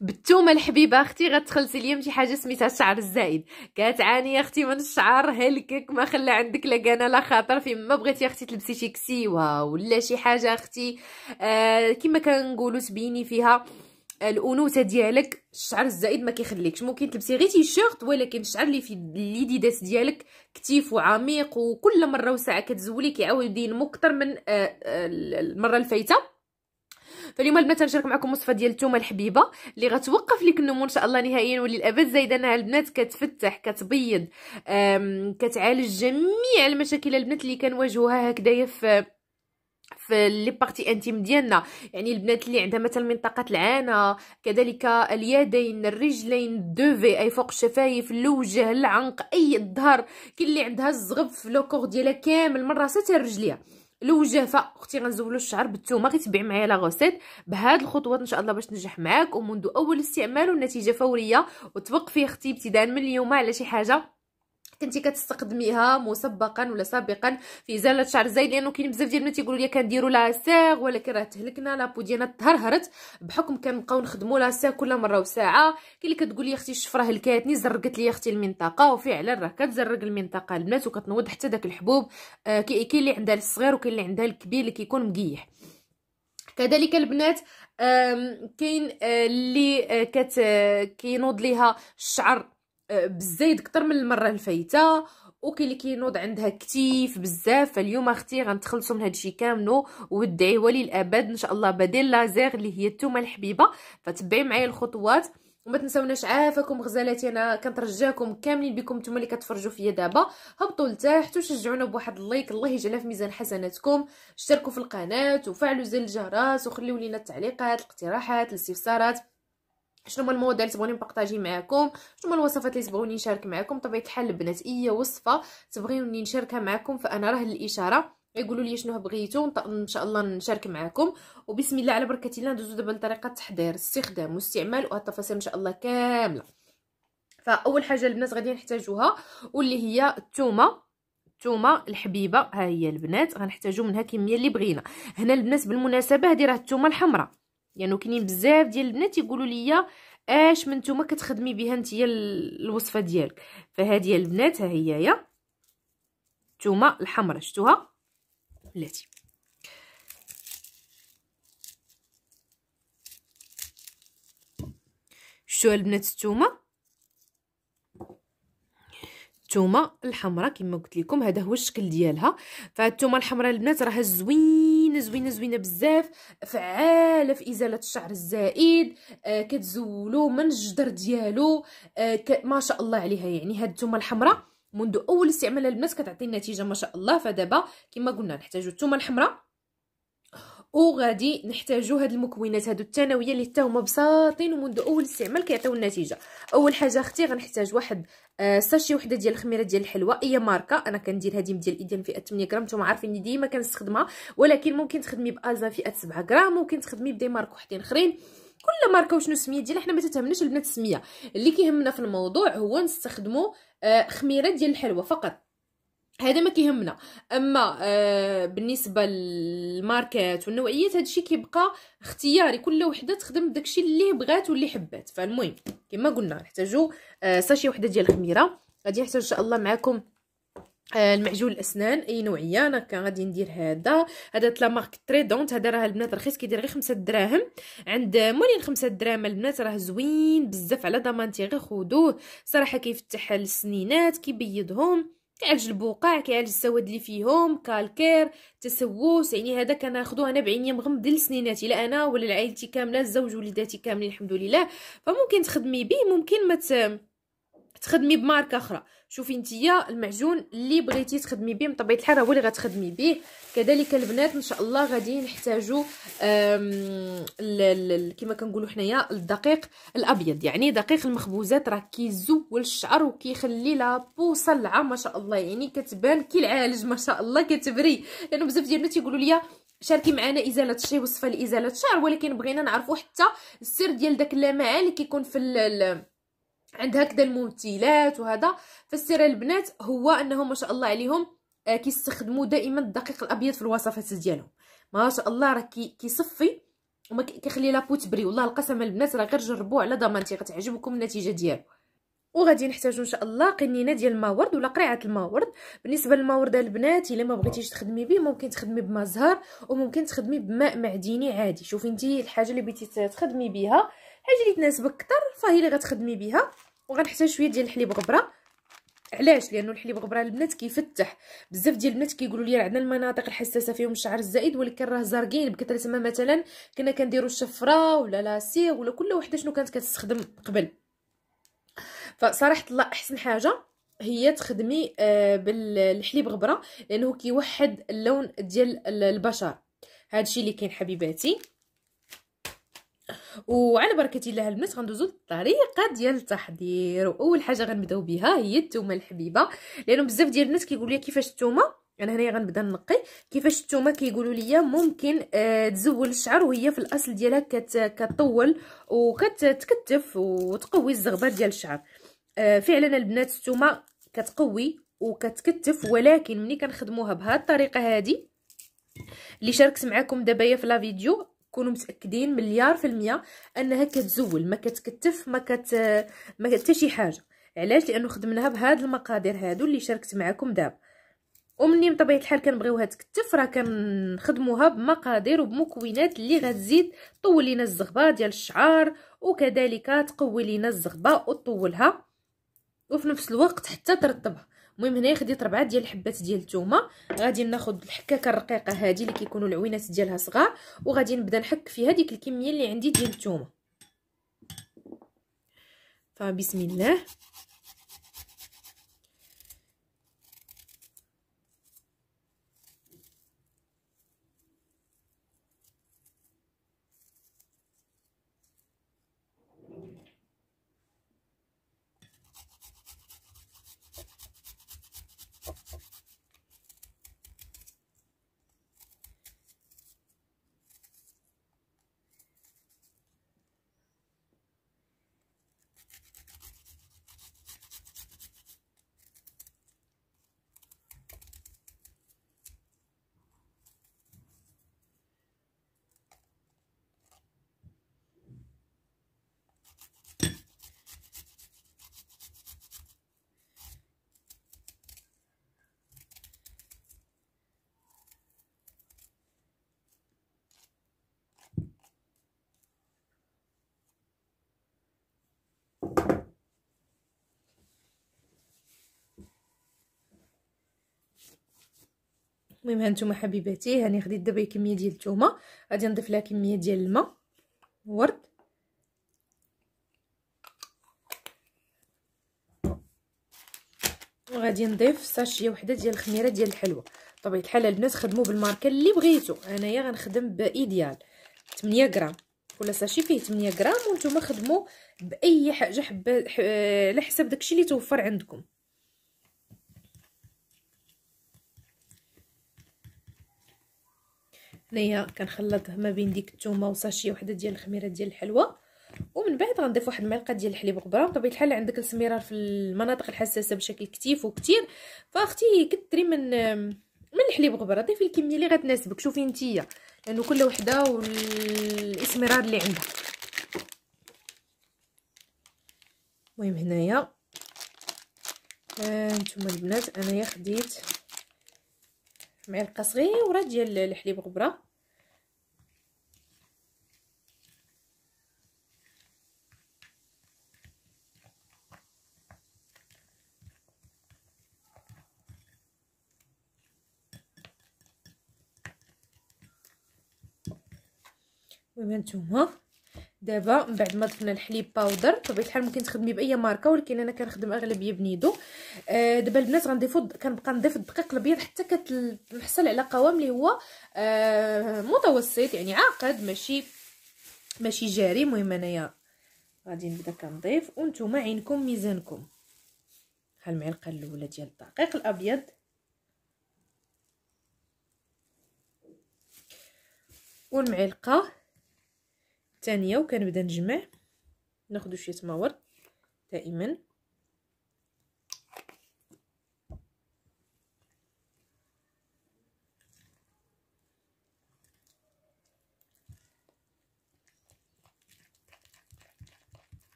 بتوما الحبيبه اختي غتخلصي ليا شي حاجه سميتها الشعر الزائد كتعاني يا اختي من الشعر هلكك ما خلى عندك لا كان لا خاطر في ما بغيتي اختي تلبسي شي كسيوه ولا شي حاجه اختي آه كما كنقولوا تبيني فيها آه، الانوثه ديالك الشعر الزائد ما كيخليكش ممكن تلبسي غير تيشيرت ولكن الشعر اللي في اللي ديداس ديالك كتيف وعميق وكل مره وساعه كتزولي كيعاود ينمو اكثر من آه، آه، المره الفايته فاليوم البنات غنشارك معكم وصفه ديال الثومه الحبيبه اللي غتوقف لك النمو ان شاء الله نهائيا وللابد زايده انها البنات كتفتح كتبيض كتعالج جميع المشاكل البنات اللي كنواجهوها هكذايا في في لي بارتي انتيم ديالنا يعني البنات اللي عندها مثلا منطقه العانه كذلك اليدين الرجلين دوفي اي فوق الشفايف الوجه العنق اي الظهر كاين اللي عندها الزغب في لوكور ديالها كامل من راسها حتى الوجافه اختي غنزولو الشعر بالثومه غيتبعي معايا لا غوسيت بهاد الخطوات ان شاء الله باش تنجح معاك ومنذ اول استعمال والنتيجه فوريه وتوقفي اختي ابتداء من اليوم على شي حاجه كنتي كتستخدميها مسبقا ولا سابقا في ازاله شعر زايد لانه كاين بزاف ديال البنات يقولوا لي كنديروا لاسيغ ولكن راه تهلكنا لابو ديالنا تهرهرت بحكم كنبقاو نخدموا لاسيغ كل مره وساعه كاين اللي كتقول لي اختي الشفره هلكاتني زرقت لي اختي المنطقه وفعلا راه كتزرق المنطقه البنات وكتنوض حتى داك الحبوب آه كاين اللي عندها الصغير وكاين اللي عندها الكبير اللي كيكون مقيح كذلك البنات كاين آه، اللي آه، كت آه، كينوض ليها الشعر بزايد كتر من المره الفايته وكاين اللي كينوض عندها كتيف بزاف فاليوم اختي غنتخلصوا من هادشي كاملو وادعيوا لي الابد ان شاء الله بديل لازير اللي هي التومه الحبيبه فتبعي معايا الخطوات وما تنساوناش عافاكم غزالاتي انا كنترجاكم كاملين بكم نتوما اللي كتفرجوا فيا دابا هبطوا لتحت وشجعونا بواحد اللايك الله يجعلها في ميزان حسناتكم اشتركوا في القناه وفعلوا زر الجرس وخليو لينا التعليقات الاقتراحات الاستفسارات شنو هما الموديل تبغوني نبارطاجي معكم شنو هما الوصفات اللي تبغوني نشارك معكم طبيعه الحال البنات اي وصفه تبغوني نشاركها معكم فانا راه للاشاره يقولوا لي شنو بغيتو ان شاء الله نشارك معكم وبسم الله على بركه الله ندوزو دابا لطريقه التحضير الاستخدام والاستعمال وهاد التفاصيل ان شاء الله كامله فاول حاجه البنات غادي نحتاجوها واللي هي الثومه الثومه الحبيبه ها هي البنات غنحتاجو منها كميه اللي بغينا هنا البنات بالمناسبه هذه راه الثومه الحمراء يعني كاينين بزاف ديال البنات يقولوا لي اش من نتوما كتخدمي بها نتيا الوصفه ديالك فهذه البنات ها هي يا نتوما الحمراء شفتوها بلاتي شتوها البنات نتوما الثومه الحمراء كما قلت لكم هذا هو الشكل ديالها فالثومه الحمراء البنات راه زوين زوينه زوينه زوينه بزاف فعاله في ازاله الشعر الزائد آه كتزولو من الجدر ديالو آه ك... ما شاء الله عليها يعني هاد الثومه الحمراء منذ اول استعمال البنات كتعطي النتيجه ما شاء الله فدابا كما قلنا نحتاجو الثومه الحمراء وغادي نحتاجو هاد المكونات هادو الثانويه اللي حتى هما بساطين ومنذ اول استعمال كيعطيو النتيجه اول حاجه اختي غنحتاج واحد آه ساشي وحده ديال الخميره ديال الحلوى اي ماركه انا كندير هادي ديال ايديان فئه 8 غرام نتوما عارفين ديما كنستخدمها ولكن ممكن تخدمي بالزا فئه 7 غرام ممكن تخدمي بدي مارك وحدين اخرين كل ماركه وشنو السميه ديالها حنا ما تتهمناش البنات السميه اللي كيهمنا في الموضوع هو نستخدموا آه خميره ديال الحلوى فقط هذا ما كيهمنا اما آه بالنسبه للماركات والنوعيات الشيء كيبقى اختياري كل وحده تخدم داكشي اللي بغات واللي حبات فالمهم كما قلنا نحتاجو آه ساشي وحده ديال الخميره غادي نحتاج ان شاء الله معكم آه المعجون الاسنان اي نوعيه انا كان غادي ندير هذا هذا تلا مارك تريدونت هذا راه البنات رخيص كيدير غير 5 دراهم عند مولين 5 دراهم البنات راه زوين بزاف على ضمانتي غير خذوه صراحه كيفتح السنينات كيبيضهم كيعالج البقع كيعالج السواد اللي فيهم كالكير تسوس يعني هذا كناخذوه انا بعينيا مغمض لسنيناتي لا انا ولا عائلتي كامله الزوج وليداتي كاملين الحمد لله فممكن تخدمي به ممكن ما تخدمي بماركه اخرى شوفي نتيا المعجون اللي بغيتي تخدمي به بطبيعه الحال هو اللي غتخدمي به كذلك البنات ان شاء الله غادي نحتاجوا كما كنقولوا حنايا الدقيق الابيض يعني دقيق المخبوزات راه كيزول الشعر وكيخلي لا بو صلعه ما شاء الله يعني كتبان كي العالج ما شاء الله كتبري لانه يعني بزاف ديال البنات يقولوا لي شاركي معنا ازاله شي وصفه لازاله الشعر ولكن بغينا نعرفوا حتى السر ديال داك اللمعان اللي كيكون في عند هكذا الممثلات وهذا فالسر البنات هو انهم ما شاء الله عليهم آه، كيستخدموا دائما الدقيق الابيض في الوصفات ديالهم ما شاء الله راه كيصفي وما كيخلي لابو تبري والله القسم البنات راه غير جربوه على ضمانتي غتعجبكم النتيجه ديالو وغادي نحتاجو ان شاء الله قنينه ديال الماورد ولا قريعه الماورد بالنسبه للماورد البنات الا ما بغيتيش تخدمي به ممكن تخدمي بماء زهر وممكن تخدمي بماء معدني عادي شوفي انت الحاجه اللي بغيتي تخدمي بها الحاجه اللي تناسبك اكثر فهي اللي غتخدمي بها وغنحتاج شويه ديال الحليب غبره علاش لانه الحليب غبره البنات كيفتح بزاف ديال البنات كيقولوا لي عندنا المناطق الحساسه فيهم الشعر الزائد ولكن راه زارقين بكثره ما مثلا كنا كنديروا الشفره ولا لاسيغ ولا كل وحده شنو كانت كتستخدم قبل فصراحه الله احسن حاجه هي تخدمي آه، بالحليب غبره لانه كيوحد اللون ديال البشر الشيء اللي كاين حبيباتي وعلى بركه الله البنات غندوزو للطريقه ديال التحضير واول حاجه غنبداو بها هي الثومه الحبيبه لانه بزاف ديال الناس كيقولوا لي كيفاش الثومه انا هنايا غنبدا نقي كيفاش الثومه كيقولوا لي ممكن آه تزول الشعر وهي في الاصل ديالها كتطول وكتكتف وتقوي الزغبه ديال الشعر آه فعلا البنات الثومه كتقوي وكتكتف ولكن ملي كنخدموها بهاد الطريقه هادي اللي شاركت معكم دابا في لا فيديو كونوا متاكدين مليار في المية انها كتزول ما كتكتف ما كت ما حتى شي حاجه علاش لانه خدمناها بهاد المقادير هادو اللي شاركت معكم دابا ومني بطبيعه الحال كنبغيوها تكتف راه كنخدموها بمقادير وبمكونات اللي غتزيد طول لينا الزغبه ديال الشعر وكذلك تقوي لينا الزغبه وتطولها وفي نفس الوقت حتى ترطبها المهم هنايا خديت ربعه ديال الحبات ديال الثومه غادي ناخذ الحكاكه الرقيقه هذه اللي كيكونوا العوينات ديالها صغار وغادي نبدا نحك فيها ديك الكميه اللي عندي ديال الثومه فبسم الله المهم هانتوما حبيباتي هاني خديت دابا كميه ديال الثومه غادي نضيف لها كميه ديال الماء ورد وغادي نضيف ساشيه وحده ديال الخميره ديال الحلوه طبيعه الحال البنات خدموا بالماركه اللي بغيتو انايا غنخدم بايديال 8 غرام كل ساشي فيه 8 غرام وانتم خدموا باي حاجه حبه على حساب داكشي اللي توفر عندكم هنايا كنخلط ما بين ديك الثومه وساشيه وحده ديال الخميره ديال الحلوى ومن بعد غنضيف واحد المعلقه ديال الحليب غبره بطبيعه الحال عندك السميره في المناطق الحساسه بشكل كثيف وكثير فاختي كثري من من الحليب غبره ضيفي الكميه اللي غتناسبك شوفي نتيا لانه كل وحده والاسمرار اللي عندها المهم هنايا ها آه، البنات انايا خديت معلقه صغيره ديال الحليب غبره المهم نتوما دابا من بعد ما ضفنا الحليب باودر طبيعي الحال ممكن تخدمي باي ماركه ولكن انا كنخدم اغلبيه بنيدو آه دابا البنات غنضيفو كنبقى نضيف الدقيق الابيض حتى كنحصل على قوام اللي هو آه متوسط يعني عاقد ماشي ماشي جاري المهم انايا غادي نبدا كنضيف وانتم عينكم ميزانكم ها المعلقه الاولى ديال الدقيق الابيض والمعلقه الثانيه وكنبدا نجمع ناخذ شويه ما دائما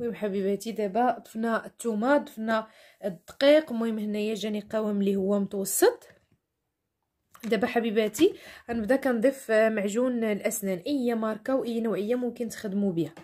المهم حبيباتي دابا ضفنا الثومه ضفنا الدقيق المهم هنايا جاني قوام اللي هو متوسط دابا حبيباتي غنبدا كنضيف آه، معجون الاسنان اي ماركه واي نوعيه ممكن تخدموا بها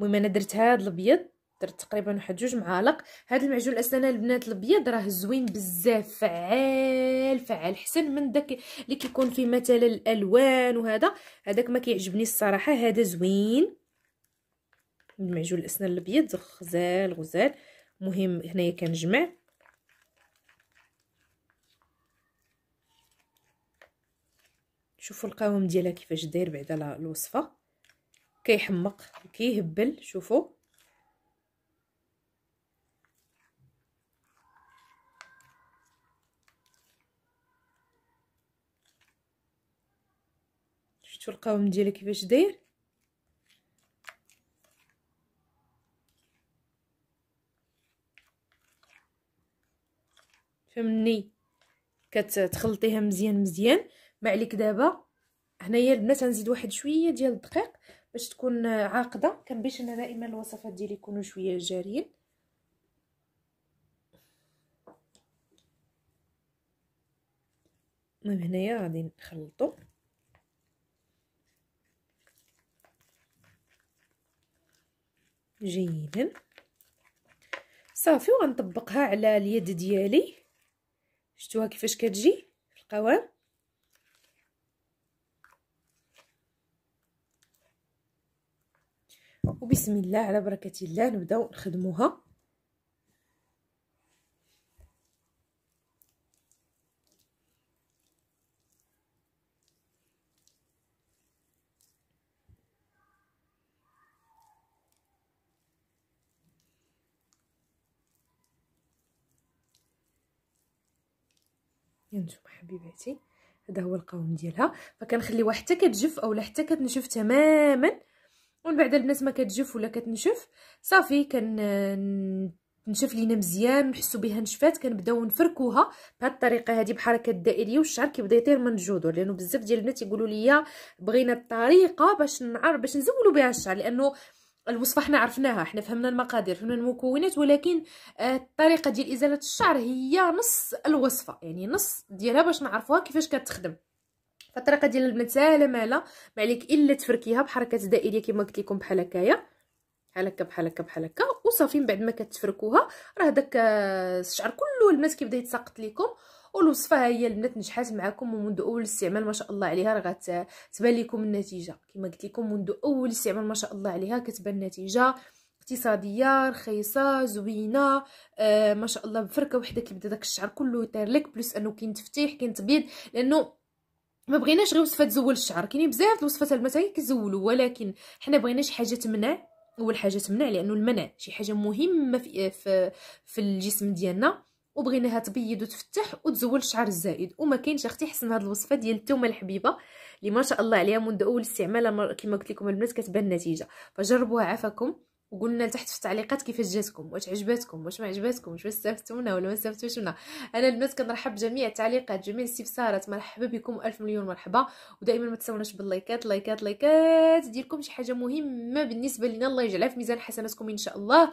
المهم انا درت هذا الابيض درت تقريبا واحد جوج معالق هذا المعجون الاسنان البنات الابيض راه زوين بزاف فعال فعال حسن من داك اللي كيكون فيه مثلا الالوان وهذا هذاك ما كيعجبني الصراحه هذا زوين المعجون الاسنان الابيض غزال غزال مهم هنايا كنجمع شوفوا القوام ديالها كيفاش داير بعدا الوصفه كيحمق كيهبل شوفوا شفتوا القوام ديالها كيفاش داير فهمني كتخلطيها مزيان مزيان ما عليك دابا هنايا البنات غنزيد واحد شويه ديال الدقيق باش تكون عاقده كنبغيش انا دائما الوصفات ديالي يكونوا شويه جارين المهم هنايا غادي نخلطو جيدا صافي وغنطبقها على اليد ديالي شفتوها كيفاش كتجي في القوام وبسم الله على بركه الله نبداو نخدموها انتم حبيباتي هذا هو القوام ديالها فكنخليوها حتى كتجف اولا حتى كتنشف تماما ومن بعد البنات ما كتجف ولا كتنشف صافي كن نشف لينا مزيان نحسو بها نشفات كنبداو نفركوها بهاد الطريقه هادي بحركه دائريه والشعر كيبدا يطير من الجذور لانه بزاف ديال البنات يقولوا لي بغينا الطريقه باش نعرف باش نزولوا بها الشعر لانه الوصفه حنا عرفناها حنا فهمنا المقادير فهمنا المكونات ولكن آه، الطريقه ديال ازاله الشعر هي نص الوصفه يعني نص ديالها باش نعرفوها كيفاش كتخدم فالطريقه ديال البنات سهله مالا ما عليك الا تفركيها بحركات دائريه كما قلت لكم بحال هكايا بحال هكا بحال هكا بحال هكا وصافي من بعد ما كتفركوها راه داك آه، الشعر كله البنات كيبدا يتساقط لكم والوصفه هي البنات نجحات معكم ومنذ اول استعمال ما شاء الله عليها راه غتبان لكم النتيجه كما قلت لكم منذ اول استعمال ما شاء الله عليها كتبان النتيجه اقتصاديه رخيصه زوينه آه ما شاء الله بفركه وحده كيبدا داك الشعر كله يطير لك بلس انه كاين تفتيح كاين تبيض لانه ما بغيناش غير وصفه تزول الشعر كاينين بزاف الوصفات المتاهي كيزولوا ولكن حنا بغيناش حاجه تمنع اول حاجه تمنع لانه المنع شي حاجه مهمه في في, في الجسم ديالنا وبغيناها تبيض وتفتح وتزول الشعر الزائد وما كاينش اختي حسن هذه الوصفه ديال التومه الحبيبه اللي ما شاء الله عليها منذ اول استعمال كما قلت لكم البنات كتبان النتيجه فجربوها عافاكم وقلنا لتحت في التعليقات كيفاش جاتكم واش عجباتكم واش ما عجباتكمش واش استفدتونا ولا ما استفدتوش منها انا البنات كنرحب بجميع التعليقات جميع الاستفسارات مرحبا بكم الف مليون مرحبا ودائما ما تنساوناش باللايكات لايكات لايكات ديالكم شي حاجه مهمه بالنسبه لنا الله يجعلها في ميزان حسناتكم ان شاء الله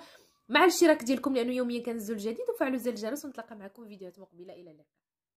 مع الاشتراك ديالكم لانه يوميا كنزل جديد وفعلوا زر الجرس ونتلاقى معكم في فيديوهات مقبله الى اللقاء